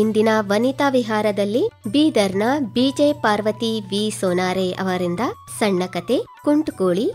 ಇಂದಿನ ವನಿತಾ ವಿಹಾರದಲ್ಲಿ ಬೀದರ್ನ ಬಿಜೆ ಪಾರ್ವತಿ ವಿ ಸೋನಾರೆ ಅವರಿಂದ ಸಣ್ಣ ಕತೆ ಕುಂಟುಕೋಳಿ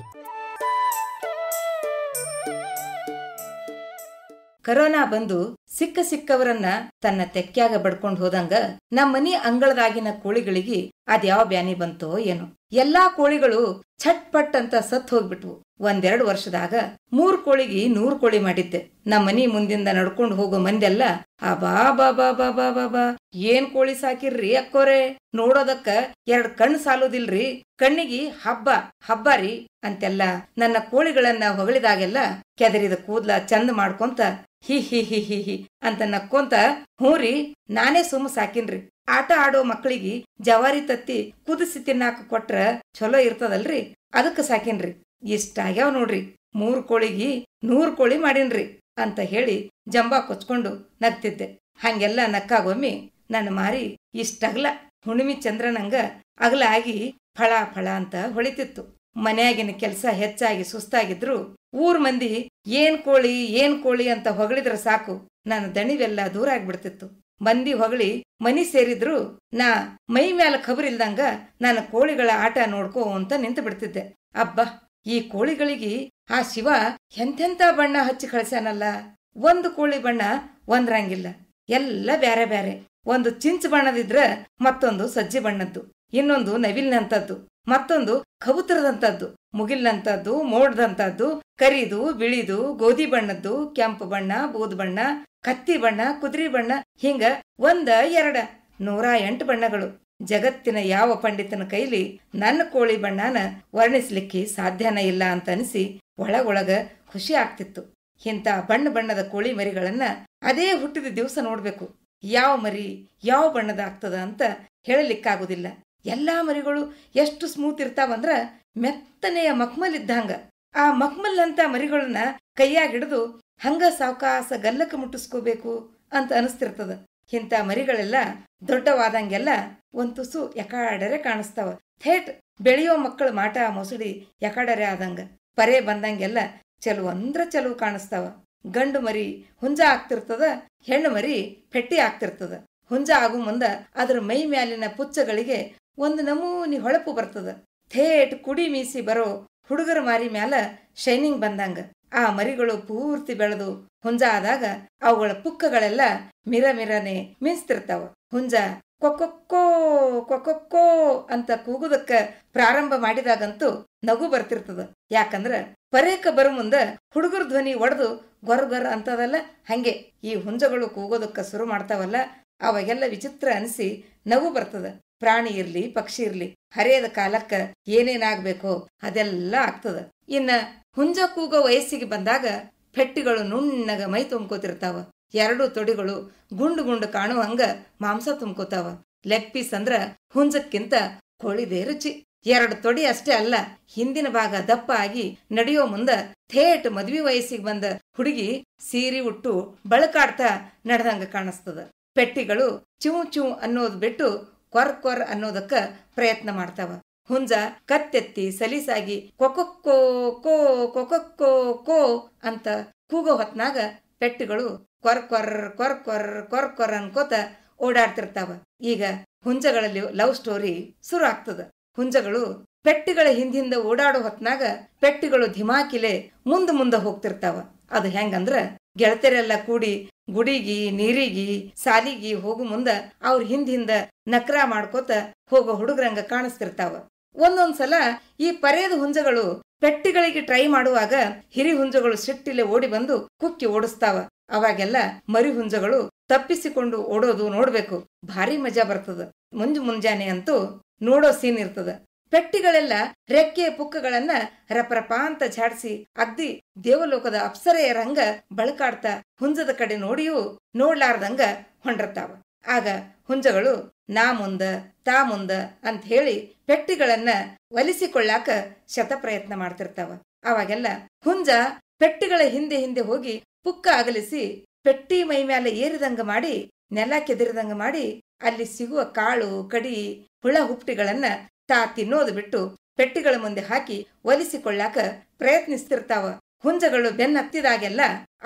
ಕರೋನಾ ಬಂದು ಸಿಕ್ಕ ಸಿಕ್ಕವರನ್ನ ತನ್ನ ತೆಕ್ಕ್ಯಾಗ ಬಡ್ಕೊಂಡ್ ಹೋದಂಗ ನಮ್ಮನಿ ಅಂಗಳದಾಗಿನ ಕೋಳಿಗಳಿಗೆ ಅದ್ಯಾವ ಬ್ಯಾನಿ ಬಂತೋ ಏನೋ ಎಲ್ಲಾ ಕೋಳಿಗಳು ಛಟ್ ಪಟ್ ಅಂತ ಸತ್ ಹೋಗ್ಬಿಟ್ವು ಒಂದೆರಡು ವರ್ಷದಾಗ ಮೂರ್ ಕೋಳಿಗಿ ನೂರ್ ಕೋಳಿ ಮಾಡಿದ್ದೆ ನಮ್ಮನಿ ಮನಿ ಮುಂದಿಂದ ನಡ್ಕೊಂಡು ಹೋಗೋ ಮಂದೆಲ್ಲ ಆ ಬಾ ಬಾ ಬಾ ಬಾ ಬಾ ಬಾ ಬಾ ಏನ್ ಕೋಳಿ ಸಾಕಿರ್ರಿ ಅಕ್ಕೋರೆ ನೋಡೋದಕ್ಕ ಎರಡ್ ಕಣ್ ಸಾಲೋದಿಲ್ರಿ ಕಣ್ಣಿಗಿ ಹಬ್ಬ ಹಬ್ಬ ರೀ ಅಂತೆಲ್ಲ ನನ್ನ ಕೋಳಿಗಳನ್ನ ಹೊಗಳಿದಾಗೆಲ್ಲ ಕೆದರಿದ ಕೂದ್ಲ ಚಂದ ಮಾಡ್ಕೊಂತ ಹಿ ಹಿ ಹಿ ಹಿ ಹಿ ಅಂತ ನಕ್ಕೊಂತ ಹೂರಿ ನಾನೇ ಸುಮ್ಮ ಸಾಕಿನ್ರಿ ಆಟ ಆಡೋ ಮಕ್ಕಳಿಗೆ ಜವಾರಿ ತತ್ತಿ ಕುದಿಸಿ ತಿನ್ನಾಕ ಕೊಟ್ರ ಚಲೋ ಇರ್ತದಲ್ರಿ ಅದಕ್ಕೆ ಸಾಕಿನ್ರಿ ಇಷ್ಟ ಇಷ್ಟಾಗ್ಯಾವ ನೋಡ್ರಿ ಮೂರು ಕೋಳಿಗಿ ನೂರು ಕೋಳಿ ಮಾಡಿನ್ರಿ ಅಂತ ಹೇಳಿ ಜಂಬಾ ಕೊಚ್ಕೊಂಡು ನಗ್ತಿದ್ದೆ ಹಂಗೆಲ್ಲ ನಕ್ಕಾಗೊಮ್ಮಿ ನನ್ನ ಮಾರಿ ಇಷ್ಟಗ್ಲ ಹುಣ್ಮಿ ಚಂದ್ರನಂಗ ಅಗಲ ಆಗಿ ಫಳ ಫಳ ಅಂತ ಹೊಳಿತಿತ್ತು ಮನೆಯಾಗಿನ ಕೆಲಸ ಹೆಚ್ಚಾಗಿ ಸುಸ್ತಾಗಿದ್ರು ಊರ್ ಮಂದಿ ಏನ್ ಕೋಳಿ ಏನ್ ಕೋಳಿ ಅಂತ ಹೊಗಳಿದ್ರ ಸಾಕು ನನ್ನ ದಣಿವೆಲ್ಲ ದೂರ ಆಗ್ಬಿಡ್ತಿತ್ತು ಮಂದಿ ಹೊಗಳಿ ಮನಿ ಸೇರಿದ್ರು ನಾ ಮೈ ಮ್ಯಾಲ ಇಲ್ದಂಗ ನನ್ನ ಕೋಳಿಗಳ ಆಟ ನೋಡ್ಕೋ ಅಂತ ನಿಂತು ಬಿಡ್ತಿದ್ದೆ ಅಬ್ಬಾ ಈ ಕೋಳಿಗಳಿಗೆ ಆ ಶಿವ ಎಂಥೆಂಥ ಬಣ್ಣ ಹಚ್ಚಿ ಕಳಿಸ್ಯಾನಲ್ಲ ಒಂದು ಕೋಳಿ ಬಣ್ಣ ಒಂದ್ರಂಗಿಲ್ಲ ಎಲ್ಲ ಬ್ಯಾರೆ ಬ್ಯಾರೆ ಒಂದು ಚಿಂಚ್ ಬಣ್ಣದಿದ್ರ ಮತ್ತೊಂದು ಸಜ್ಜಿ ಬಣ್ಣದ್ದು ಇನ್ನೊಂದು ನವಿಲ್ನಂತದ್ದು ಮತ್ತೊಂದು ಕಬೂತರದಂಥದ್ದು ಮುಗಿಲ್ನಂತದ್ದು ಮೋಡದಂತದ್ದು ಕರಿದು ಬಿಳಿದು ಗೋಧಿ ಬಣ್ಣದ್ದು ಕೆಂಪು ಬಣ್ಣ ಬೂದ್ ಬಣ್ಣ ಕತ್ತಿ ಬಣ್ಣ ಕುದುರೆ ಬಣ್ಣ ಹಿಂಗ ಒಂದ ಎರಡ ನೂರ ಎಂಟು ಬಣ್ಣಗಳು ಜಗತ್ತಿನ ಯಾವ ಪಂಡಿತನ ಕೈಲಿ ನನ್ನ ಕೋಳಿ ಬಣ್ಣನ ವರ್ಣಿಸ್ಲಿಕ್ಕೆ ಸಾಧ್ಯನ ಇಲ್ಲ ಅಂತ ಅನಿಸಿ ಒಳಗೊಳಗ ಖುಷಿ ಆಗ್ತಿತ್ತು ಇಂಥ ಬಣ್ಣ ಬಣ್ಣದ ಕೋಳಿ ಮರಿಗಳನ್ನ ಅದೇ ಹುಟ್ಟಿದ ದಿವಸ ನೋಡ್ಬೇಕು ಯಾವ ಮರಿ ಯಾವ ಬಣ್ಣದ ಆಗ್ತದ ಅಂತ ಹೇಳಲಿಕ್ಕಾಗುದಿಲ್ಲ ಎಲ್ಲಾ ಮರಿಗಳು ಎಷ್ಟು ಸ್ಮೂತ್ ಇರ್ತಾವಂದ್ರ ಮೆತ್ತನೆಯ ಮಕ್ಮಲ್ ಇದ್ದಂಗ ಆ ಮಕ್ಮಲ್ ಅಂತ ಮರಿಗಳನ್ನ ಕೈಯಾಗಿಡಿದು ಹಂಗ ಸಾವಕಾಸ ಗಲ್ಲಕ್ಕೆ ಮುಟ್ಟಿಸ್ಕೋಬೇಕು ಅಂತ ಅನಿಸ್ತಿರ್ತದ ಇಂಥ ಮರಿಗಳೆಲ್ಲ ದೊಡ್ಡವಾದಂಗೆಲ್ಲ ಒಂದು ತುಸು ಯಕಾಡರೆ ಕಾಣಿಸ್ತಾವ ಥೇಟ್ ಬೆಳೆಯೋ ಮಕ್ಕಳು ಮಾಟ ಮೊಸಳಿ ಯಕಾಡರೆ ಆದಂಗ ಪರೆ ಬಂದಂಗೆಲ್ಲ ಚಲುವು ಅಂದ್ರ ಚಲುವು ಕಾಣಿಸ್ತಾವ ಗಂಡು ಮರಿ ಹುಂಜ ಆಗ್ತಿರ್ತದ ಹೆಣ್ಣು ಮರಿ ಪೆಟ್ಟಿ ಆಗ್ತಿರ್ತದ ಹುಂಜ ಆಗು ಮುಂದ ಅದ್ರ ಮೈ ಮ್ಯಾಲಿನ ಪುಚ್ಚಗಳಿಗೆ ಒಂದು ನಮೂನಿ ಹೊಳಪು ಬರ್ತದ ಥೇಟ್ ಕುಡಿ ಮೀಸಿ ಬರೋ ಹುಡುಗರ ಮಾರಿ ಮ್ಯಾಲ ಶೈನಿಂಗ್ ಬಂದಂಗ ಆ ಮರಿಗಳು ಪೂರ್ತಿ ಬೆಳೆದು ಹುಂಜ ಆದಾಗ ಅವುಗಳ ಪುಕ್ಕಗಳೆಲ್ಲ ಮಿರ ಮಿರನೆ ಮಿಂಚ್ತಿರ್ತಾವ ಹುಂಜ ಕೊಕ್ಕೊಕ್ಕೋ ಕೊಕ್ಕೊಕ್ಕೋ ಅಂತ ಕೂಗುದಕ್ಕ ಪ್ರಾರಂಭ ಮಾಡಿದಾಗಂತೂ ನಗು ಬರ್ತಿರ್ತದ ಯಾಕಂದ್ರ ಪರೇಕ ಬರ ಮುಂದ ಹುಡುಗರ ಧ್ವನಿ ಒಡೆದು ಗೊರ ಅಂತದಲ್ಲ ಹಂಗೆ ಈ ಹುಂಜಗಳು ಕೂಗೋದಕ್ಕ ಶುರು ಮಾಡ್ತಾವಲ್ಲ ಅವಾಗೆಲ್ಲ ವಿಚಿತ್ರ ಅನಿಸಿ ನಗು ಬರ್ತದ ಪ್ರಾಣಿ ಇರ್ಲಿ ಪಕ್ಷಿ ಇರ್ಲಿ ಹರೆಯದ ಕಾಲಕ್ಕ ಏನೇನಾಗ್ಬೇಕೋ ಅದೆಲ್ಲ ಆಗ್ತದ ಇನ್ನ ಹುಂಜ ಕೂಗೋ ವಯಸ್ಸಿಗೆ ಬಂದಾಗ ಫೆಟ್ಟಿಗಳು ನುಣ್ಣಗ ಮೈ ತುಂಬ್ಕೋತಿರ್ತಾವ ಎರಡು ತೊಡಿಗಳು ಗುಂಡು ಗುಂಡು ಕಾಣುವಂಗ ಮಾಂಸ ತುಂಬಕೋತಾವ ಲೆಗ್ ಪೀಸ್ ಅಂದ್ರ ಹುಂಜಕ್ಕಿಂತ ಕೋಳಿದೇ ರುಚಿ ಎರಡು ತೊಡಿ ಅಷ್ಟೇ ಅಲ್ಲ ಹಿಂದಿನ ಭಾಗ ದಪ್ಪ ಆಗಿ ನಡೆಯೋ ಮುಂದ ಥೇಟ್ ಮದ್ವಿ ವಯಸ್ಸಿಗೆ ಬಂದ ಹುಡುಗಿ ಸೀರೆ ಉಟ್ಟು ಬಳಕಾಡ್ತಾ ನಡೆದಂಗ ಕಾಣಿಸ್ತದ ಪೆಟ್ಟಿಗಳು ಚೂ ಚೂ ಅನ್ನೋದು ಬಿಟ್ಟು ಕೊರ್ ಕೊರ್ ಅನ್ನೋದಕ್ಕ ಪ್ರಯತ್ನ ಮಾಡ್ತಾವ ಹುಂಜ ಕತ್ತೆತ್ತಿ ಸಲೀಸಾಗಿ ಕೊಕೊಕ್ಕೋ ಕೋ ಕೊಕೊಕ್ಕೋ ಕೋ ಅಂತ ಕೂಗೋ ಹೊತ್ನಾಗ ಪೆಟ್ಟುಗಳು ಕೊರ್ ಕೊರ್ ಕೊರ್ ಕೊರ್ ಕೊರ್ ಕೊರ್ ಅನ್ಕೋತ ಓಡಾಡ್ತಿರ್ತಾವ ಈಗ ಹುಂಜಗಳಲ್ಲಿ ಲವ್ ಸ್ಟೋರಿ ಶುರು ಆಗ್ತದ ಹುಂಜಗಳು ಪೆಟ್ಟಿಗಳ ಹಿಂದಿಂದ ಓಡಾಡೋ ಹೊತ್ನಾಗ ಪೆಟ್ಟಿಗಳು ಧಿಮಾಕಿಲೆ ಮುಂದ ಮುಂದ ಹೋಗ್ತಿರ್ತಾವ ಅದು ಹೆಂಗಂದ್ರ ಗೆಳತಿಯರೆಲ್ಲ ಕೂಡಿ ಗುಡಿಗಿ ನೀರಿಗಿ ಸಾಲಿಗಿ ಹೋಗು ಮುಂದ ಅವ್ರ ಹಿಂದಿಂದ ನಕ್ರ ಮಾಡ್ಕೋತ ಹೋಗೋ ಹುಡುಗರಂಗ ಕಾಣಿಸ್ತಿರ್ತಾವ ಒಂದೊಂದ್ಸಲ ಈ ಪರೆಯದ ಹುಂಜಗಳು ಪೆಟ್ಟಿಗಳಿಗೆ ಟ್ರೈ ಮಾಡುವಾಗ ಹಿರಿ ಹುಂಜಗಳು ಸಿಟ್ಟಿಲೆ ಓಡಿ ಬಂದು ಕುಕ್ಕಿ ಓಡಿಸ್ತಾವ ಅವಾಗೆಲ್ಲ ಮರಿ ಹುಂಜಗಳು ತಪ್ಪಿಸಿಕೊಂಡು ಓಡೋದು ನೋಡ್ಬೇಕು ಭಾರಿ ಮಜಾ ಬರ್ತದ ಮುಂಜು ಮುಂಜಾನೆ ಅಂತೂ ನೋಡೋ ಸೀನ್ ಇರ್ತದ ಪೆಟ್ಟಿಗಳೆಲ್ಲ ರೆಕ್ಕೆ ಪುಕ್ಕಗಳನ್ನ ರಪರಪಾ ಅಂತ ಝಾಡಿಸಿ ಅಗ್ದಿ ದೇವಲೋಕದ ಅಪ್ಸರೆಯ ರಂಗ ಬಳಕಾಡ್ತಾ ಹುಂಜದ ಕಡೆ ನೋಡಿಯೂ ನೋಡ್ಲಾರ್ದಂಗ ಹೊಂಡರ್ತಾವ ಆಗ ಹುಂಜಗಳು ನಾ ಮುಂದ ತಾ ಮುಂದ ಅಂತ ಹೇಳಿ ಪೆಟ್ಟಿಗಳನ್ನ ಒಲಿಸಿಕೊಳ್ಳಾಕ ಶತ ಪ್ರಯತ್ನ ಮಾಡ್ತಿರ್ತಾವ ಅವಾಗೆಲ್ಲ ಹುಂಜ ಪೆಟ್ಟಿಗಳ ಹಿಂದೆ ಹಿಂದೆ ಹೋಗಿ ಪುಕ್ಕ ಅಗಲಿಸಿ ಪೆಟ್ಟಿ ಮೈ ಮ್ಯಾಲೆ ಏರಿದಂಗ ಮಾಡಿ ನೆಲ ಕೆದರಿದಂಗ ಮಾಡಿ ಅಲ್ಲಿ ಸಿಗುವ ಕಾಳು ಕಡಿ ಹುಳ ಹುಪ್ಟಿಗಳನ್ನ ತಾ ತಿನ್ನೋದು ಬಿಟ್ಟು ಪೆಟ್ಟಿಗಳ ಮುಂದೆ ಹಾಕಿ ಒಲಿಸಿಕೊಳ್ಳಾಕ ಪ್ರಯತ್ನಿಸ್ತಿರ್ತಾವ ಹುಂಜಗಳು ಬೆನ್ನತ್ತಿದಾಗೆಲ್ಲ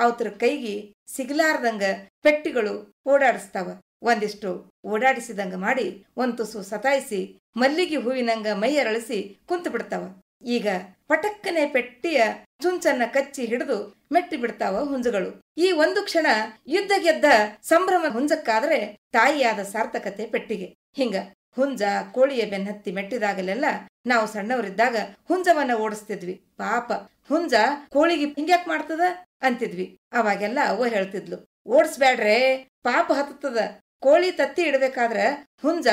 ಅವತರ ಕೈಗಿ ಸಿಗಲಾರದಂಗ ಪೆಟ್ಟಿಗಳು ಓಡಾಡಿಸ್ತಾವ ಒಂದಿಷ್ಟು ಓಡಾಡಿಸಿದಂಗ ಮಾಡಿ ಒಂದ್ ತುಸು ಸತಾಯಿಸಿ ಮಲ್ಲಿಗೆ ಹೂವಿನಂಗ ಮೈಯರಳಿಸಿ ಕುಂತು ಬಿಡ್ತಾವ ಈಗ ಪಟಕ್ಕನೆ ಪೆಟ್ಟಿಯ ಚುಂಚನ್ನ ಕಚ್ಚಿ ಹಿಡಿದು ಮೆಟ್ಟಿ ಬಿಡ್ತಾವ ಹುಂಜಗಳು ಈ ಒಂದು ಕ್ಷಣ ಯುದ್ಧ ಗೆದ್ದ ಸಂಭ್ರಮ ಹುಂಜಕ್ಕಾದ್ರೆ ತಾಯಿಯಾದ ಸಾರ್ಥಕತೆ ಪೆಟ್ಟಿಗೆ ಹಿಂಗ ಹುಂಜ ಕೋಳಿಯ ಬೆನ್ನತ್ತಿ ಮೆಟ್ಟಿದಾಗಲೆಲ್ಲ ನಾವು ಸಣ್ಣವರಿದ್ದಾಗ ಹುಂಜವನ್ನ ಓಡಿಸ್ತಿದ್ವಿ ಪಾಪ ಹುಂಜ ಕೋಳಿಗೆ ಹಿಂಗ್ಯಾಕ್ ಮಾಡ್ತದ ಅಂತಿದ್ವಿ ಅವಾಗೆಲ್ಲ ಅವ್ವ ಹೇಳ್ತಿದ್ಲು ಓಡಿಸ್ಬ್ಯಾಡ್ರೆ ಪಾಪ ಹತ್ತದ ಕೋಳಿ ತತ್ತಿ ಇಡಬೇಕಾದ್ರೆ ಹುಂಜ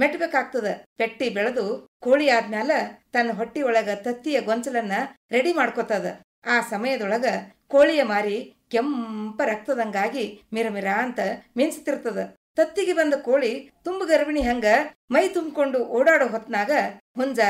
ಮೆಟ್ಬೇಕಾಗ್ತದ ಪೆಟ್ಟಿ ಬೆಳೆದು ಕೋಳಿ ಆದ್ಮ್ಯಾಲ ತನ್ನ ಹೊಟ್ಟಿ ಒಳಗ ತತ್ತಿಯ ಗೊಂಚಲನ್ನ ರೆಡಿ ಮಾಡ್ಕೋತದ ಆ ಸಮಯದೊಳಗ ಕೋಳಿಯ ಮಾರಿ ಕೆಂಪ ರಕ್ತದಂಗಾಗಿ ಮಿರಮಿರ ಅಂತ ಮಿಂಚ್ತಿರ್ತದ ತತ್ತಿಗೆ ಬಂದ ಕೋಳಿ ತುಂಬ ಗರ್ಭಿಣಿ ಹಂಗ ಮೈ ತುಂಬಿಕೊಂಡು ಓಡಾಡೋ ಹೊತ್ನಾಗ ಹುಂಜ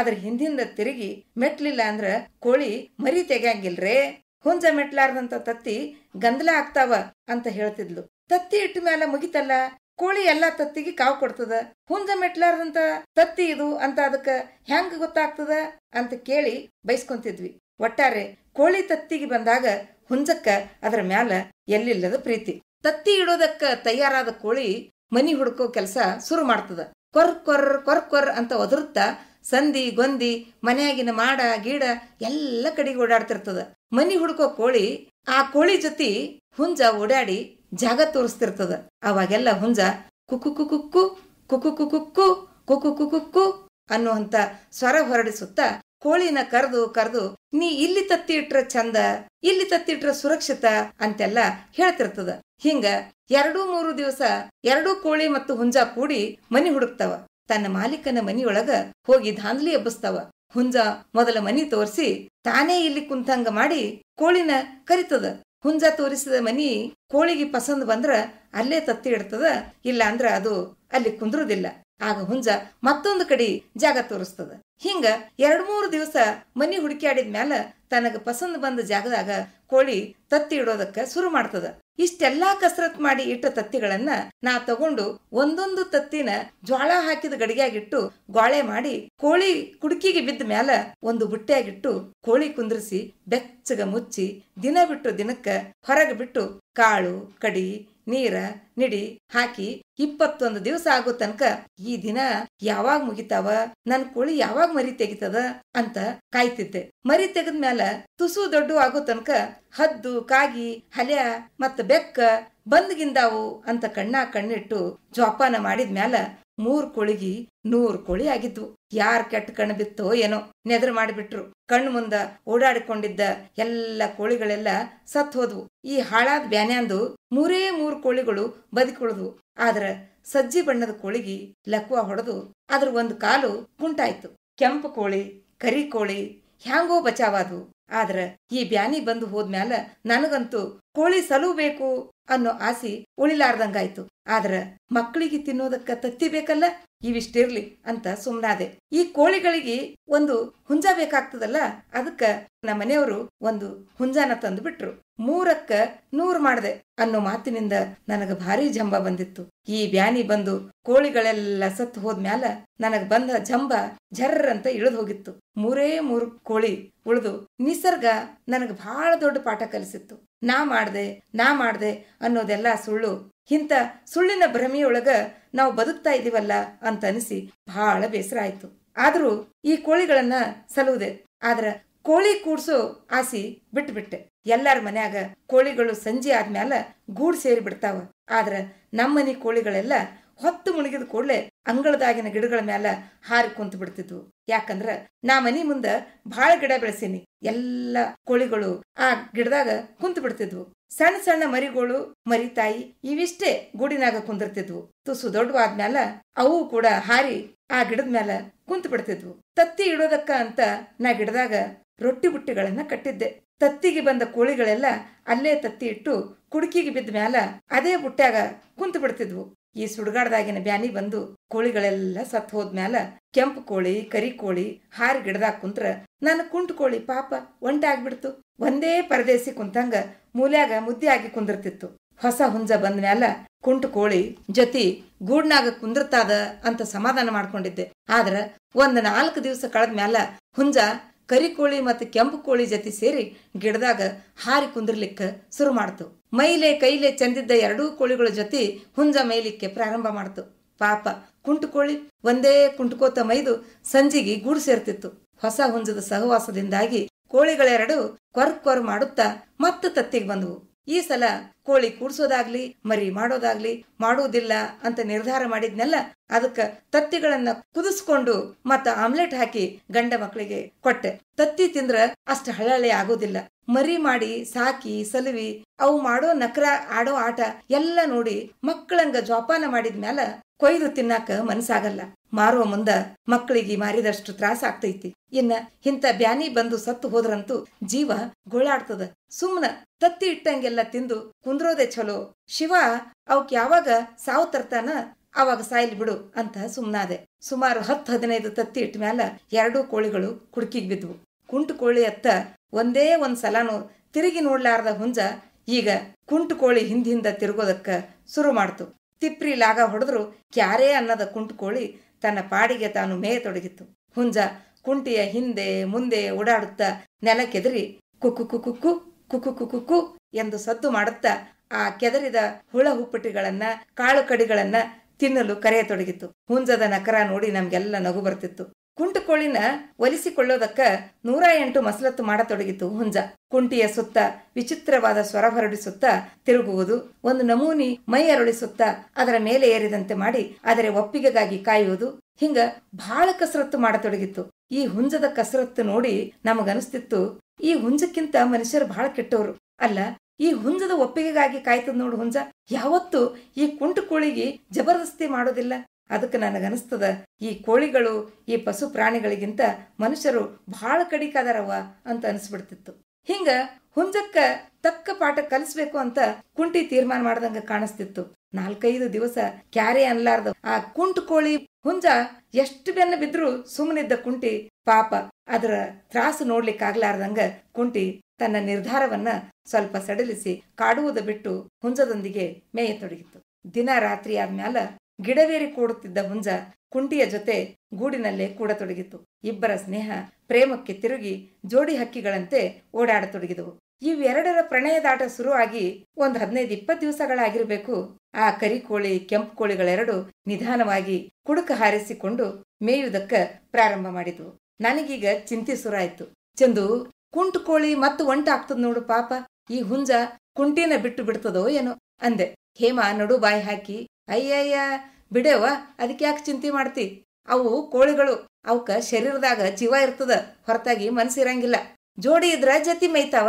ಅದ್ರ ಹಿಂದಿಂದ ತಿರುಗಿ ಮೆಟ್ಲಿಲ್ಲ ಅಂದ್ರ ಕೋಳಿ ಮರಿ ತೆಗ್ಯಾಂಗಿಲ್ರೇ ಹುಂಜ ಮೆಟ್ಲಾರ್ದಂತ ತತ್ತಿ ಗಂದಲ ಆಗ್ತಾವ ಅಂತ ಹೇಳ್ತಿದ್ಲು ತತ್ತಿ ಇಟ್ಟ ಮೇಲೆ ಮುಗಿತಲ್ಲ ಕೋಳಿ ಎಲ್ಲಾ ತತ್ತಿಗೆ ಕಾವು ಕೊಡ್ತದ ಹುಂಜ ಮೆಟ್ಲಾರ್ದಂತ ತತ್ತಿ ಇದು ಅಂತ ಅದಕ್ಕ ಹೆಂಗ ಗೊತ್ತಾಗ್ತದ ಅಂತ ಕೇಳಿ ಬೈಸ್ಕೊಂತಿದ್ವಿ ಒಟ್ಟಾರೆ ಕೋಳಿ ತತ್ತಿಗೆ ಬಂದಾಗ ಹುಂಜಕ್ಕ ಅದರ ಮ್ಯಾಲ ಎಲ್ಲಿಲ್ಲದ ಪ್ರೀತಿ ತತ್ತಿ ಇಡೋದಕ್ಕ ತಯಾರಾದ ಕೋಳಿ ಮನಿ ಹುಡ್ಕೋ ಕೆಲಸ ಶುರು ಮಾಡ್ತದ ಕೊರ್ ಕೊರ್ ಕೊರ್ ಕೊರ್ ಅಂತ ಒದರುತ್ತ ಸಂಧಿ ಗೊಂದಿ ಮನೆಯಾಗಿನ ಮಾಡ ಗೀಡ ಎಲ್ಲ ಕಡೆಗೆ ಓಡಾಡ್ತಿರ್ತದ ಮನಿ ಹುಡ್ಕೋ ಕೋಳಿ ಆ ಕೋಳಿ ಜೊತೆ ಹುಂಜ ಓಡಾಡಿ ಜಾಗ ತೋರಿಸ್ತಿರ್ತದ ಅವಾಗೆಲ್ಲ ಹುಂಜ ಕುಕ್ಕು ಕುಕ್ಕು ಕುಕು ಕುಕ್ಕು ಕುಕ್ಕು ಕುಕ್ಕು ಅನ್ನುವಂತ ಸ್ವರ ಹೊರಡಿಸುತ್ತ ಕೋಳಿನ ಕರೆದು ಕರೆದು ನೀ ಇಲ್ಲಿ ತತ್ತಿ ಇಟ್ರ ಚಂದ ಇಲ್ಲಿ ತತ್ತಿಟ್ರ ಸುರಕ್ಷಿತ ಅಂತೆಲ್ಲ ಹೇಳ್ತಿರ್ತದ ಹಿಂಗ ಎರಡೂ ಮೂರು ದಿವಸ ಎರಡೂ ಕೋಳಿ ಮತ್ತು ಹುಂಜ ಕೂಡಿ ಮನಿ ಹುಡುಕ್ತವ ತನ್ನ ಮಾಲೀಕನ ಮನಿಯೊಳಗ ಹೋಗಿ ಧಾಂದ್ಲಿ ಎಬ್ಬಿಸ್ತವ ಹುಂಜ ಮೊದಲ ಮನಿ ತೋರಿಸಿ ತಾನೇ ಇಲ್ಲಿ ಕುಂತಂಗ ಮಾಡಿ ಕೋಳಿನ ಕರಿತದ ಹುಂಜ ತೋರಿಸಿದ ಮನಿ ಕೋಳಿಗೆ ಪಸಂದ್ ಬಂದ್ರ ಅಲ್ಲೇ ತತ್ತಿ ಇಡ್ತದ ಇಲ್ಲ ಅಂದ್ರ ಅದು ಅಲ್ಲಿ ಕುಂದ್ರುದಿಲ್ಲ ಆಗ ಹುಂಜ ಮತ್ತೊಂದು ಕಡೆ ಜಾಗ ತೋರಿಸ್ತದ ಹಿಂಗ ಎರಡ್ ಮೂರು ದಿವಸ ಮನಿ ಹುಡುಕ್ಯಾಡಿದ ಮ್ಯಾಲ ತನಗ ಪಸಂದ್ ಬಂದ ಜಾಗದಾಗ ಕೋಳಿ ತತ್ತಿ ಇಡೋದಕ್ಕ ಶುರು ಮಾಡ್ತದ ಇಷ್ಟೆಲ್ಲಾ ಕಸರತ್ ಮಾಡಿ ಇಟ್ಟ ತತ್ತಿಗಳನ್ನ ನಾ ತಗೊಂಡು ಒಂದೊಂದು ತತ್ತಿನ ಜ್ವಾಳ ಹಾಕಿದ ಗಡಿಗೆಯಾಗಿಟ್ಟು ಗೋಳೆ ಮಾಡಿ ಕೋಳಿ ಕುಡುಕಿಗೆ ಬಿದ್ದ ಮ್ಯಾಲ ಒಂದು ಬುಟ್ಟೆಯಾಗಿಟ್ಟು ಕೋಳಿ ಕುಂದ್ರಿಸಿ ಬೆಚ್ಚಗ ಮುಚ್ಚಿ ದಿನ ಬಿಟ್ಟು ದಿನಕ್ಕ ಹೊರಗೆ ಬಿಟ್ಟು ಕಾಳು ಕಡಿ ನೀರ ನಿಡಿ ಹಾಕಿ ಇಪ್ಪತ್ತೊಂದು ದಿವಸ ಆಗೋ ತನಕ ಈ ದಿನ ಯಾವಾಗ ಮುಗಿತಾವ ನನ್ ಕೋಳಿ ಯಾವಾಗ ಯಾವಾಗ ಮರಿ ತೆಗಿತದ ಅಂತ ಕಾಯ್ತಿದ್ದೆ ಮರಿ ಮ್ಯಾಲ ತುಸು ದೊಡ್ಡ ಆಗೋ ತನಕ ಹದ್ದು ಕಾಗಿ ಹಲ್ಯ ಮತ್ತ ಬೆಕ್ಕ ಬಂದ್ಗಿಂದಾವು ಅಂತ ಕಣ್ಣ ಕಣ್ಣಿಟ್ಟು ಜೋಪಾನ ಮಾಡಿದ್ಮ್ಯಾಲ ಮೂರ್ ಕೋಳಿಗಿ ನೂರ್ ಕೋಳಿ ಆಗಿದ್ವು ಯಾರ್ ಕೆಟ್ಟ ಕಣ್ಣು ಬಿತ್ತೋ ಏನೋ ನೆದ್ರ ಮಾಡಿಬಿಟ್ರು ಕಣ್ಣು ಮುಂದ ಓಡಾಡಿಕೊಂಡಿದ್ದ ಎಲ್ಲ ಕೋಳಿಗಳೆಲ್ಲ ಸತ್ ಹೋದ್ವು ಈ ಹಾಳಾದ ಬ್ಯಾನ್ಯಾಂದು ಮೂರೇ ಮೂರು ಕೋಳಿಗಳು ಬದುಕುಳಿದ್ವು ಆದ್ರ ಸಜ್ಜಿ ಬಣ್ಣದ ಕೋಳಿಗಿ ಲಕ್ವ ಹೊಡೆದು ಅದ್ರ ಒಂದು ಕಾಲು ಕುಂಟಾಯ್ತು ಕೆಂಪು ಕೋಳಿ ಕರಿ ಕೋಳಿ ಹ್ಯಾಂಗೋ ಬಚಾವಾದು. ಆದ್ರ ಈ ಬ್ಯಾನಿ ಬಂದು ಹೋದ್ಮ್ಯಾಲ ನನಗಂತೂ ಕೋಳಿ ಬೇಕು ಅನ್ನೋ ಆಸಿ ಉಳಿಲಾರ್ದಂಗಾಯ್ತು ಆದ್ರ ಮಕ್ಕಳಿಗೆ ತಿನ್ನೋದಕ್ಕ ತತ್ತಿ ಬೇಕಲ್ಲ ಇವಿಷ್ಟಿರ್ಲಿ ಅಂತ ಸುಮ್ನಾದೆ ಈ ಕೋಳಿಗಳಿಗೆ ಒಂದು ಹುಂಜ ಬೇಕಾಗ್ತದಲ್ಲ ಅದಕ್ಕ ನಮ್ಮ ಮನೆಯವರು ಒಂದು ಹುಂಜಾನ ತಂದು ಬಿಟ್ರು ಮೂರಕ್ಕ ನೂರ್ ಮಾಡ್ದೆ ಅನ್ನೋ ಮಾತಿನಿಂದ ನನಗ ಭಾರಿ ಜಂಬ ಬಂದಿತ್ತು ಈ ಬ್ಯಾನಿ ಬಂದು ಕೋಳಿಗಳೆಲ್ಲ ಸತ್ತು ಹೋದ್ಮ್ಯಾಲ ನನಗ್ ಬಂದ ಜಂಬ ಝರ್ ಅಂತ ಇಳಿದು ಹೋಗಿತ್ತು ಮೂರೇ ಮೂರು ಕೋಳಿ ಉಳಿದು ನಿಸರ್ಗ ನನಗ ಬಹಳ ದೊಡ್ಡ ಪಾಠ ಕಲಿಸಿತ್ತು ನಾ ಮಾಡ್ದೆ ನಾ ಮಾಡ್ದೆ ಅನ್ನೋದೆಲ್ಲ ಸುಳ್ಳು ಇಂಥ ಸುಳ್ಳಿನ ಭ್ರಮೆಯೊಳಗ ನಾವು ಬದುಕ್ತಾ ಇದೀವಲ್ಲ ಅಂತ ಅನಿಸಿ ಬಹಳ ಬೇಸರ ಆಯ್ತು ಆದ್ರೂ ಈ ಕೋಳಿಗಳನ್ನ ಸಲುವುದೆ ಆದ್ರ ಕೋಳಿ ಕೂಡ್ಸೋ ಆಸಿ ಬಿಟ್ಬಿಟ್ಟೆ ಎಲ್ಲಾರ ಮನ್ಯಾಗ ಕೋಳಿಗಳು ಸಂಜೆ ಆದ್ಮ್ಯಾಲ ಗೂಡ್ ಸೇರಿ ಬಿಡ್ತಾವ ಆದ್ರ ನಮ್ಮನಿ ಕೋಳಿಗಳೆಲ್ಲ ಹೊತ್ತು ಮುಳುಗಿದ ಕೂಡಲೇ ಅಂಗಳದಾಗಿನ ಗಿಡಗಳ ಮ್ಯಾಲ ಹಾರಿ ಕುಂತು ಬಿಡ್ತಿದ್ವು ಯಾಕಂದ್ರ ನಾ ಮನಿ ಮುಂದ ಭಾಳ ಗಿಡ ಬೆಳೆಸೀನಿ ಎಲ್ಲ ಕೋಳಿಗಳು ಆ ಗಿಡದಾಗ ಕುಂತು ಬಿಡ್ತಿದ್ವು ಸಣ್ಣ ಸಣ್ಣ ಮರಿಗಳು ಮರಿತಾಯಿ ಇವಿಷ್ಟೇ ಗೂಡಿನಾಗ ಕುಂದಿರ್ತಿದ್ವು ತುಸು ಮ್ಯಾಲ ಅವು ಕೂಡ ಹಾರಿ ಆ ಗಿಡದ ಮ್ಯಾಲ ಕುಂತು ಬಿಡ್ತಿದ್ವು ತತ್ತಿ ಇಡೋದಕ್ಕ ಅಂತ ನಾ ಗಿಡದಾಗ ರೊಟ್ಟಿ ಬುಟ್ಟಿಗಳನ್ನ ಕಟ್ಟಿದ್ದೆ ತತ್ತಿಗೆ ಬಂದ ಕೋಳಿಗಳೆಲ್ಲ ಅಲ್ಲೇ ತತ್ತಿ ಇಟ್ಟು ಕುಡುಕಿಗೆ ಬಿದ್ದ ಮ್ಯಾಲ ಅದೇ ಬುಟ್ಟ್ಯಾಗ ಕುಂತು ಬಿಡ್ತಿದ್ವು ಈ ಸುಡುಗಾಡದಾಗಿನ ಬ್ಯಾನಿ ಬಂದು ಕೋಳಿಗಳೆಲ್ಲ ಸತ್ ಹೋದ್ಮ್ಯಾಲ ಕೆಂಪು ಕೋಳಿ ಕರಿ ಕೋಳಿ ಹಾರಿ ಗಿಡದಾಗ ಕುಂತ್ರ ನನ್ನ ಕುಂಟು ಕೋಳಿ ಪಾಪ ಒಂಟೆ ಆಗ್ಬಿಡ್ತು ಒಂದೇ ಪರದೇಸಿ ಕುಂತಂಗ ಮೂಲ್ಯಾಗ ಮುದ್ದೆ ಆಗಿ ಕುಂದಿರ್ತಿತ್ತು ಹೊಸ ಹುಂಜ ಬಂದ ಮ್ಯಾಲ ಕುಂಟು ಕೋಳಿ ಜೊತಿ ಗೂಡ್ನಾಗ ಕುಂದಿರ್ತಾದ ಅಂತ ಸಮಾಧಾನ ಮಾಡ್ಕೊಂಡಿದ್ದೆ ಆದ್ರ ಒಂದ್ ನಾಲ್ಕು ದಿವಸ ಕಳೆದ ಮ್ಯಾಲ ಹುಂಜ ಕರಿ ಕೋಳಿ ಮತ್ತು ಕೆಂಪು ಕೋಳಿ ಜೊತೆ ಸೇರಿ ಗಿಡದಾಗ ಹಾರಿ ಕುಂದಿರ್ಲಿಕ್ಕ ಶುರು ಮಾಡ್ತು ಮೈಲೆ ಕೈಲೆ ಚಂದಿದ್ದ ಎರಡೂ ಕೋಳಿಗಳ ಜೊತೆ ಹುಂಜ ಮೈಲಿಕ್ಕೆ ಪ್ರಾರಂಭ ಮಾಡ್ತು ಪಾಪ ಕುಂಟುಕೊಳ್ಳಿ ಒಂದೇ ಕುಂಟುಕೋತ ಮೈದು ಸಂಜಿಗೆ ಗೂಡು ಸೇರ್ತಿತ್ತು ಹೊಸ ಹುಂಜದ ಸಹವಾಸದಿಂದಾಗಿ ಕೋಳಿಗಳೆರಡು ಕೊರ್ ಕೊರ್ ಮಾಡುತ್ತಾ ಮತ್ತೆ ತತ್ತಿಗೆ ಬಂದವು ಈ ಸಲ ಕೋಳಿ ಕೂಡ್ಸೋದಾಗ್ಲಿ ಮರಿ ಮಾಡೋದಾಗ್ಲಿ ಮಾಡುವುದಿಲ್ಲ ಅಂತ ನಿರ್ಧಾರ ಮಾಡಿದ್ನೆಲ್ಲ ಅದಕ್ಕೆ ತತ್ತಿಗಳನ್ನ ಕುದಿಸ್ಕೊಂಡು ಮತ್ತ ಆಮ್ಲೆಟ್ ಹಾಕಿ ಗಂಡ ಮಕ್ಕಳಿಗೆ ಕೊಟ್ಟೆ ತತ್ತಿ ತಿಂದ್ರ ಅಷ್ಟು ಹಳಹಳೆ ಆಗೋದಿಲ್ಲ ಮರಿ ಮಾಡಿ ಸಾಕಿ ಸಲುವಿ ಅವು ಮಾಡೋ ನಕರ ಆಡೋ ಆಟ ಎಲ್ಲ ನೋಡಿ ಮಕ್ಕಳಂಗ ಜೋಪಾನ ಮ್ಯಾಲ ಕೊಯ್ದು ತಿನ್ನಾಕ ಮನ್ಸಾಗಲ್ಲ ಮಾರುವ ಮುಂದ ಮಕ್ಕಳಿಗೆ ಮಾರಿದಷ್ಟು ತ್ರಾಸ ಆಗ್ತೈತಿ ಇನ್ನ ಇಂತ ಬ್ಯಾನಿ ಬಂದು ಸತ್ತು ಹೋದ್ರಂತೂ ಜೀವ ಗೋಳಾಡ್ತದ ಸುಮ್ನ ತತ್ತಿ ಇಟ್ಟಂಗೆಲ್ಲ ತಿಂದು ಕುಂದ್ರೋದೆ ಚಲೋ ಶಿವ ಅವಕ್ ಯಾವಾಗ ಸಾವು ತರ್ತಾನ ಅವಾಗ ಸಾಯಿಲ್ ಬಿಡು ಅಂತ ಸುಮ್ನಾದೆ ಸುಮಾರು ಹತ್ತು ಹದಿನೈದು ತತ್ತಿ ಇಟ್ಟ ಮ್ಯಾಲ ಎರಡೂ ಕೋಳಿಗಳು ಕುಡ್ಕಿಗೆ ಬಿದ್ವು ಕುಂಟು ಕೋಳಿ ಅತ್ತ ಒಂದೇ ಒಂದ್ ಸಲಾನು ತಿರುಗಿ ನೋಡ್ಲಾರ್ದ ಹುಂಜ ಈಗ ಕುಂಟು ಕೋಳಿ ಹಿಂದಿಂದ ತಿರುಗೋದಕ್ಕ ಶುರು ಮಾಡ್ತು ತಿಪ್ರಿ ಲಾಗ ಹೊಡೆದ್ರು ಕ್ಯಾರೇ ಅನ್ನದ ಕುಂಟು ಕೋಳಿ ತನ್ನ ಪಾಡಿಗೆ ತಾನು ಮೇಯ ತೊಡಗಿತ್ತು ಹುಂಜ ಕುಂಟಿಯ ಹಿಂದೆ ಮುಂದೆ ಓಡಾಡುತ್ತಾ ನೆಲಕ್ಕೆದರಿ ಕುಕು ಕುಕ್ಕು ಕುಕ್ಕು ಕುಕ್ಕು ಕುಕ್ಕು ಎಂದು ಸದ್ದು ಮಾಡುತ್ತಾ ಆ ಕೆದರಿದ ಹುಳ ಹುಪ್ಪಟಿಗಳನ್ನ ಕಾಳು ಕಡಿಗಳನ್ನ ತಿನ್ನಲು ಕರೆಯತೊಡಗಿತ್ತು ಹುಂಜದ ನಕರ ನೋಡಿ ನಮ್ಗೆಲ್ಲ ನಗು ಬರ್ತಿತ್ತು ಕುಂಟುಕೋಳಿನ ಒಲಿಸಿಕೊಳ್ಳೋದಕ್ಕ ನೂರ ಎಂಟು ಮಸಲತ್ತು ಮಾಡತೊಡಗಿತು ಹುಂಜ ಕುಂಟಿಯ ಸುತ್ತ ವಿಚಿತ್ರವಾದ ಸ್ವರ ಹೊರಡಿಸುತ್ತಾ ತಿರುಗುವುದು ಒಂದು ನಮೂನಿ ಮೈ ಅರಳಿಸುತ್ತಾ ಅದರ ಮೇಲೆ ಏರಿದಂತೆ ಮಾಡಿ ಅದರ ಒಪ್ಪಿಗೆಗಾಗಿ ಕಾಯುವುದು ಹಿಂಗ ಬಹಳ ಕಸರತ್ತು ಮಾಡತೊಡಗಿತ್ತು ಈ ಹುಂಜದ ಕಸರತ್ತು ನೋಡಿ ನಮಗನಿಸ್ತಿತ್ತು ಈ ಹುಂಜಕ್ಕಿಂತ ಮನುಷ್ಯರು ಬಹಳ ಕೆಟ್ಟವರು ಅಲ್ಲ ಈ ಹುಂಜದ ಒಪ್ಪಿಗೆಗಾಗಿ ಕಾಯ್ತದ ನೋಡು ಹುಂಜ ಯಾವತ್ತು ಈ ಕುಂಟು ಕೋಳಿಗೆ ಜಬರ್ದಸ್ತಿ ಮಾಡೋದಿಲ್ಲ ಅದಕ್ಕೆ ನನಗನಿಸ್ತದ ಈ ಕೋಳಿಗಳು ಈ ಪಶು ಪ್ರಾಣಿಗಳಿಗಿಂತ ಮನುಷ್ಯರು ಬಹಳ ಕಡಿಕಾದಾರವ ಅಂತ ಅನಿಸ್ಬಿಡ್ತಿತ್ತು ಹಿಂಗ ಹುಂಜಕ್ಕ ತಕ್ಕ ಪಾಠ ಕಲಿಸ್ಬೇಕು ಅಂತ ಕುಂಟಿ ತೀರ್ಮಾನ ಮಾಡ್ದಂಗ ಕಾಣಿಸ್ತಿತ್ತು ನಾಲ್ಕೈದು ದಿವಸ ಕ್ಯಾರಿ ಅನ್ಲಾರ್ದ ಆ ಕುಂಟು ಕೋಳಿ ಹುಂಜ ಎಷ್ಟು ಬೆನ್ನ ಬಿದ್ರು ಸುಮ್ಮನಿದ್ದ ಕುಂಟಿ ಪಾಪ ಅದರ ತ್ರಾಸು ಆಗ್ಲಾರ್ದಂಗ ಕುಂಟಿ ತನ್ನ ನಿರ್ಧಾರವನ್ನ ಸ್ವಲ್ಪ ಸಡಿಲಿಸಿ ಕಾಡುವುದ ಬಿಟ್ಟು ಹುಂಜದೊಂದಿಗೆ ಮೇಯತೊಡಗಿತು ದಿನ ರಾತ್ರಿ ಮ್ಯಾಲ ಗಿಡವೇರಿ ಕೂಡುತ್ತಿದ್ದ ಹುಂಜ ಕುಂಟಿಯ ಜೊತೆ ಗೂಡಿನಲ್ಲೇ ಕೂಡತೊಡಗಿತು ಇಬ್ಬರ ಸ್ನೇಹ ಪ್ರೇಮಕ್ಕೆ ತಿರುಗಿ ಜೋಡಿ ಹಕ್ಕಿಗಳಂತೆ ಓಡಾಡತೊಡಗಿದವು ಇವೆರಡರ ಪ್ರಣಯದಾಟ ಶುರು ಆಗಿ ಒಂದ್ ಹದಿನೈದು ಇಪ್ಪತ್ತು ದಿವಸಗಳಾಗಿರಬೇಕು ಆ ಕರಿಕೋಳಿ ಕೆಂಪು ಕೋಳಿಗಳೆರಡು ನಿಧಾನವಾಗಿ ಕುಡುಕ ಹಾರಿಸಿಕೊಂಡು ಮೇಯುವುದಕ್ಕ ಪ್ರಾರಂಭ ಮಾಡಿದವು ನನಗೀಗ ಚಿಂತೆ ಶುರು ಚಂದು ಕುಂಟು ಕೋಳಿ ಮತ್ತು ಒಂಟ ಆಗ್ತದ ನೋಡು ಪಾಪ ಈ ಹುಂಜ ಕುಂಟಿನ ಬಿಟ್ಟು ಬಿಡ್ತದೋ ಏನೋ ಅಂದೆ ಹೇಮಾ ನಡು ಬಾಯಿ ಹಾಕಿ ಅಯ್ಯಯ್ಯ ಬಿಡೇವ ಅದಕ್ಕೆ ಯಾಕೆ ಚಿಂತೆ ಮಾಡ್ತಿ ಅವು ಕೋಳಿಗಳು ಅವಕ್ಕ ಶರೀರದಾಗ ಜೀವ ಇರ್ತದ ಹೊರತಾಗಿ ಮನ್ಸಿರಂಗಿಲ್ಲ ಜೋಡಿ ಇದ್ರ ಜತಿ ಮೈತಾವ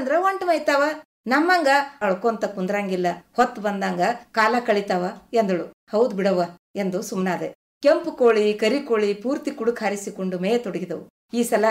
ಅಂದ್ರ ಒಂಟು ಮೈತಾವ ನಮ್ಮಂಗ ಅಳ್ಕೊಂತ ಕುಂದ್ರಂಗಿಲ್ಲ ಹೊತ್ತು ಬಂದಂಗ ಕಾಲ ಕಳಿತಾವ ಎಂದಳು ಹೌದ್ ಬಿಡವ ಎಂದು ಸುಮ್ನಾದೆ ಕೆಂಪು ಕೋಳಿ ಕರಿ ಕೋಳಿ ಪೂರ್ತಿ ಕುಡುಕ್ ಹಾರಿಸಿಕೊಂಡು ಮೇಯ ತೊಡಗಿದವು ಈ ಸಲ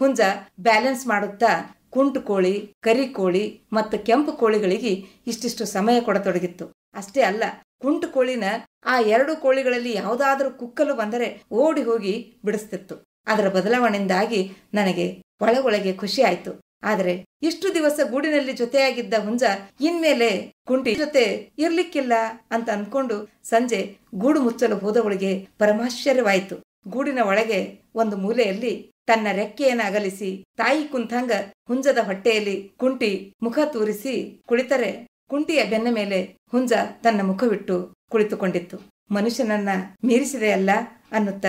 ಹುಂಜ ಬ್ಯಾಲೆನ್ಸ್ ಮಾಡುತ್ತಾ ಕುಂಟು ಕೋಳಿ ಕರಿ ಕೋಳಿ ಮತ್ತು ಕೆಂಪು ಕೋಳಿಗಳಿಗೆ ಇಷ್ಟಿಷ್ಟು ಸಮಯ ಕೊಡತೊಡಗಿತ್ತು ಅಷ್ಟೇ ಅಲ್ಲ ಕುಂಟು ಕೋಳಿನ ಆ ಎರಡು ಕೋಳಿಗಳಲ್ಲಿ ಯಾವುದಾದರೂ ಕುಕ್ಕಲು ಬಂದರೆ ಓಡಿ ಹೋಗಿ ಬಿಡಿಸ್ತಿತ್ತು ಅದರ ಬದಲಾವಣೆಯಿಂದಾಗಿ ನನಗೆ ಒಳಗೊಳಗೆ ಖುಷಿ ಆಯ್ತು ಆದರೆ ಇಷ್ಟು ದಿವಸ ಗೂಡಿನಲ್ಲಿ ಜೊತೆಯಾಗಿದ್ದ ಹುಂಜ ಇನ್ಮೇಲೆ ಕುಂಟಿ ಜೊತೆ ಇರ್ಲಿಕ್ಕಿಲ್ಲ ಅಂತ ಅಂದ್ಕೊಂಡು ಸಂಜೆ ಗೂಡು ಮುಚ್ಚಲು ಹೋದವಳಿಗೆ ಪರಮಾಶ್ಚರ್ಯವಾಯಿತು ಗೂಡಿನ ಒಳಗೆ ಒಂದು ಮೂಲೆಯಲ್ಲಿ ತನ್ನ ರೆಕ್ಕೆಯನ್ನು ಅಗಲಿಸಿ ತಾಯಿ ಕುಂತಂಗ ಹುಂಜದ ಹೊಟ್ಟೆಯಲ್ಲಿ ಕುಂಟಿ ಮುಖ ತೂರಿಸಿ ಕುಳಿತರೆ ಕುಂಟಿಯ ಬೆನ್ನ ಮೇಲೆ ಹುಂಜ ತನ್ನ ಮುಖವಿಟ್ಟು ಕುಳಿತುಕೊಂಡಿತ್ತು ಮನುಷ್ಯನನ್ನ ಮೀರಿಸಿದೆಯಲ್ಲ ಅನ್ನುತ್ತ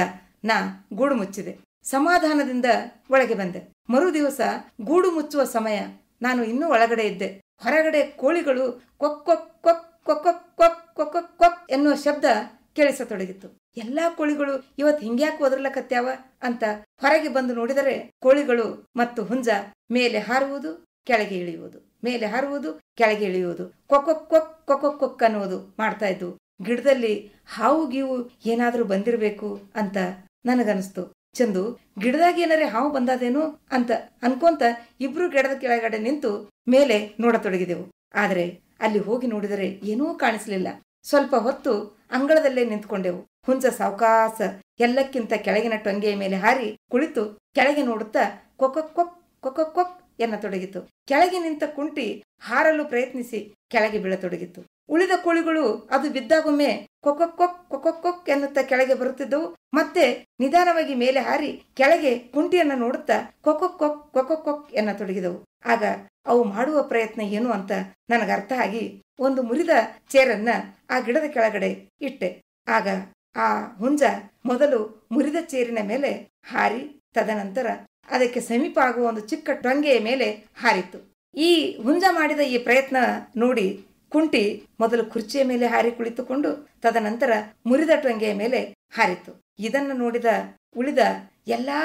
ನಾ ಗೂಡು ಮುಚ್ಚಿದೆ ಸಮಾಧಾನದಿಂದ ಒಳಗೆ ಬಂದೆ ಮರು ದಿವಸ ಗೂಡು ಮುಚ್ಚುವ ಸಮಯ ನಾನು ಇನ್ನೂ ಒಳಗಡೆ ಇದ್ದೆ ಹೊರಗಡೆ ಕೋಳಿಗಳು ಕೊಕ್ ಕೊಕ್ ಕೊಕ್ ಕೊಕ್ ಕೊಕ್ ಕೊಕ್ ಎನ್ನುವ ಶಬ್ದ ಕೇಳಿಸತೊಡಗಿತ್ತು ಎಲ್ಲ ಕೋಳಿಗಳು ಇವತ್ತು ಹಿಂಗ್ಯಾಕೆ ಒದರ್ಲಕತ್ಯಾವ ಅಂತ ಹೊರಗೆ ಬಂದು ನೋಡಿದರೆ ಕೋಳಿಗಳು ಮತ್ತು ಹುಂಜ ಮೇಲೆ ಹಾರುವುದು ಕೆಳಗೆ ಇಳಿಯುವುದು ಮೇಲೆ ಹಾರುವುದು ಕೆಳಗೆ ಇಳಿಯುವುದು ಕೊಕ್ಕೊಕ್ ಕೊಕ್ ಕೊಕೊ ಕೊಕ್ ಅನ್ನುವುದು ಮಾಡ್ತಾ ಇದ್ವು ಗಿಡದಲ್ಲಿ ಹಾವು ಗೀವು ಏನಾದರೂ ಬಂದಿರಬೇಕು ಅಂತ ನನಗನ್ನಿಸ್ತು ಚಂದು ಗಿಡದಾಗ ಏನಾರೇ ಹಾವು ಬಂದದೇನು ಅಂತ ಅನ್ಕೊಂತ ಇಬ್ರು ಗಿಡದ ಕೆಳಗಡೆ ನಿಂತು ಮೇಲೆ ನೋಡತೊಡಗಿದೆವು ಆದರೆ ಅಲ್ಲಿ ಹೋಗಿ ನೋಡಿದರೆ ಏನೂ ಕಾಣಿಸಲಿಲ್ಲ ಸ್ವಲ್ಪ ಹೊತ್ತು ಅಂಗಳದಲ್ಲೇ ನಿಂತ್ಕೊಂಡೆವು ಹುಂಜ ಸಾವಕಾಸ ಎಲ್ಲಕ್ಕಿಂತ ಕೆಳಗಿನ ಟೊಂಗೆಯ ಮೇಲೆ ಹಾರಿ ಕುಳಿತು ಕೆಳಗೆ ನೋಡುತ್ತಾ ಕೊಕ ಕೊಕ್ ಕೊಕೊಕ್ ಕೊಕ್ ಎನ್ನತೊಡಗಿತು ಕೆಳಗೆ ನಿಂತ ಕುಂಟಿ ಹಾರಲು ಪ್ರಯತ್ನಿಸಿ ಕೆಳಗೆ ಬೀಳತೊಡಗಿತು ಉಳಿದ ಕೋಳಿಗಳು ಅದು ಬಿದ್ದಾಗೊಮ್ಮೆ ಕೊಕ್ಕೊಕ್ಕೊಕ್ ಕೊಕ್ಕೊಕ್ಕೊಕ್ ಎನ್ನುತ್ತಾ ಕೆಳಗೆ ಬರುತ್ತಿದ್ದವು ಮತ್ತೆ ನಿಧಾನವಾಗಿ ಮೇಲೆ ಹಾರಿ ಕೆಳಗೆ ಕುಂಟಿಯನ್ನು ನೋಡುತ್ತಾ ಕೊಕ್ಕೊಕ್ಕೊಕ್ ಕೊಕ್ಕೊಕ್ಕೊಕ್ ಎನ್ನ ತೊಡಗಿದವು ಆಗ ಅವು ಮಾಡುವ ಪ್ರಯತ್ನ ಏನು ಅಂತ ನನಗರ್ಥ ಆಗಿ ಒಂದು ಮುರಿದ ಚೇರನ್ನ ಆ ಗಿಡದ ಕೆಳಗಡೆ ಇಟ್ಟೆ ಆಗ ಆ ಹುಂಜ ಮೊದಲು ಮುರಿದ ಚೇರಿನ ಮೇಲೆ ಹಾರಿ ತದನಂತರ ಅದಕ್ಕೆ ಸಮೀಪ ಆಗುವ ಒಂದು ಚಿಕ್ಕ ಟೊಂಗೆಯ ಮೇಲೆ ಹಾರಿತ್ತು ಈ ಹುಂಜ ಮಾಡಿದ ಈ ಪ್ರಯತ್ನ ನೋಡಿ ಕುಂಟಿ ಮೊದಲು ಕುರ್ಚಿಯ ಮೇಲೆ ಹಾರಿ ಕುಳಿತುಕೊಂಡು ತದನಂತರ ಮುರಿದ ಟೊಂಗೆಯ ಮೇಲೆ ಹಾರಿತು ಇದನ್ನು ನೋಡಿದ ಉಳಿದ ಎಲ್ಲಾ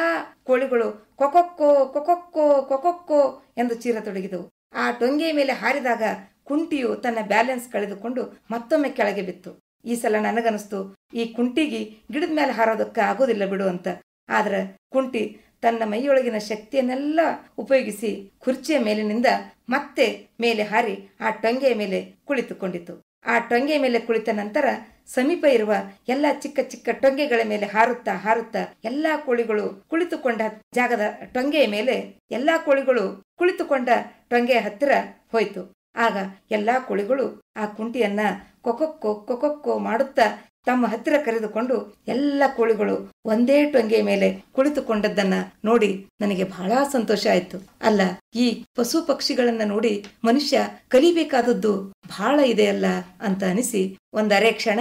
ಕೋಳಿಗಳು ಕೊಕೊಕ್ಕೋ ಕೊಕೊಕ್ಕೋ ಕೊಕೊಕ್ಕೋ ಎಂದು ತೊಡಗಿದವು ಆ ಟೊಂಗೆಯ ಮೇಲೆ ಹಾರಿದಾಗ ಕುಂಟಿಯು ತನ್ನ ಬ್ಯಾಲೆನ್ಸ್ ಕಳೆದುಕೊಂಡು ಮತ್ತೊಮ್ಮೆ ಕೆಳಗೆ ಬಿತ್ತು ಈ ಸಲ ನನಗನಿಸ್ತು ಈ ಕುಂಟಿಗೆ ಗಿಡದ ಮೇಲೆ ಹಾರೋದಕ್ಕೆ ಆಗೋದಿಲ್ಲ ಬಿಡು ಅಂತ ಆದ್ರೆ ಕುಂಟಿ ತನ್ನ ಮೈಯೊಳಗಿನ ಶಕ್ತಿಯನ್ನೆಲ್ಲ ಉಪಯೋಗಿಸಿ ಕುರ್ಚಿಯ ಮೇಲಿನಿಂದ ಮತ್ತೆ ಮೇಲೆ ಹಾರಿ ಆ ಟೊಂಗೆಯ ಮೇಲೆ ಕುಳಿತುಕೊಂಡಿತು ಆ ಟೊಂಗೆಯ ಮೇಲೆ ಕುಳಿತ ನಂತರ ಸಮೀಪ ಇರುವ ಎಲ್ಲ ಚಿಕ್ಕ ಚಿಕ್ಕ ಟೊಂಗೆಗಳ ಮೇಲೆ ಹಾರುತ್ತಾ ಹಾರುತ್ತಾ ಎಲ್ಲಾ ಕೋಳಿಗಳು ಕುಳಿತುಕೊಂಡ ಜಾಗದ ಟೊಂಗೆಯ ಮೇಲೆ ಎಲ್ಲಾ ಕೋಳಿಗಳು ಕುಳಿತುಕೊಂಡ ಟೊಂಗೆಯ ಹತ್ತಿರ ಹೋಯಿತು ಆಗ ಎಲ್ಲಾ ಕೋಳಿಗಳು ಆ ಕುಂಟಿಯನ್ನ ಕೊಕೊಕ್ಕೋ ಕೊಕೊಕ್ಕೋ ಮಾಡುತ್ತಾ ತಮ್ಮ ಹತ್ತಿರ ಕರೆದುಕೊಂಡು ಎಲ್ಲ ಕೋಳಿಗಳು ಒಂದೇ ಟೊಂಗೆ ಮೇಲೆ ಕುಳಿತುಕೊಂಡದ್ದನ್ನ ನೋಡಿ ನನಗೆ ಬಹಳ ಸಂತೋಷ ಆಯಿತು ಅಲ್ಲ ಈ ಪಶು ಪಕ್ಷಿಗಳನ್ನ ನೋಡಿ ಮನುಷ್ಯ ಕಲಿಬೇಕಾದದ್ದು ಬಹಳ ಇದೆಯಲ್ಲ ಅಂತ ಅನಿಸಿ ಒಂದರೆ ಕ್ಷಣ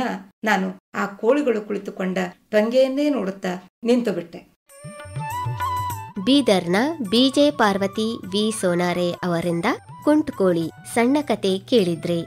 ನಾನು ಆ ಕೋಳಿಗಳು ಕುಳಿತುಕೊಂಡ ಟೊಂಗೆಯನ್ನೇ ನೋಡುತ್ತಾ ನಿಂತು ಬಿಟ್ಟೆ ಬೀದರ್ನ ಬಿಜೆ ಪಾರ್ವತಿ ವಿ ಸೋನಾರೆ ಅವರಿಂದ ಕುಂಟ್ಕೋಳಿ ಸಣ್ಣ ಕತೆ ಕೇಳಿದ್ರಿ